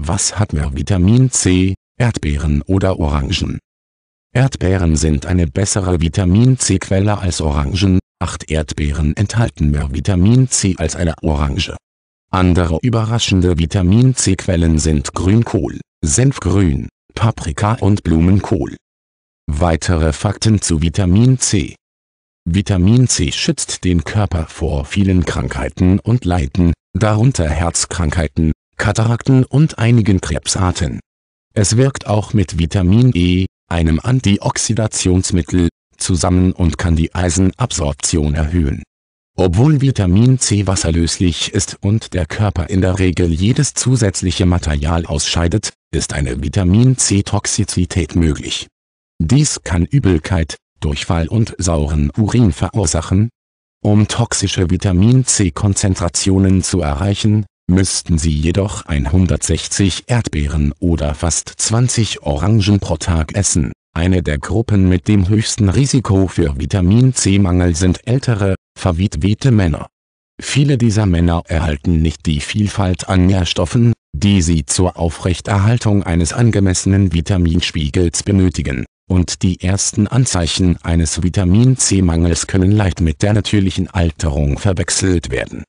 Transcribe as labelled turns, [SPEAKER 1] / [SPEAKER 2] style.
[SPEAKER 1] Was hat mehr Vitamin C, Erdbeeren oder Orangen? Erdbeeren sind eine bessere Vitamin C-Quelle als Orangen, acht Erdbeeren enthalten mehr Vitamin C als eine Orange. Andere überraschende Vitamin C-Quellen sind Grünkohl, Senfgrün, Paprika und Blumenkohl. Weitere Fakten zu Vitamin C. Vitamin C schützt den Körper vor vielen Krankheiten und Leiden, darunter Herzkrankheiten, Katarakten und einigen Krebsarten. Es wirkt auch mit Vitamin E, einem Antioxidationsmittel, zusammen und kann die Eisenabsorption erhöhen. Obwohl Vitamin C wasserlöslich ist und der Körper in der Regel jedes zusätzliche Material ausscheidet, ist eine Vitamin C-Toxizität möglich. Dies kann Übelkeit, Durchfall und sauren Urin verursachen. Um toxische Vitamin C-Konzentrationen zu erreichen, müssten sie jedoch 160 Erdbeeren oder fast 20 Orangen pro Tag essen. Eine der Gruppen mit dem höchsten Risiko für Vitamin-C-Mangel sind ältere, verwitwete Männer. Viele dieser Männer erhalten nicht die Vielfalt an Nährstoffen, die sie zur Aufrechterhaltung eines angemessenen Vitaminspiegels benötigen, und die ersten Anzeichen eines Vitamin-C-Mangels können leicht mit der natürlichen Alterung verwechselt werden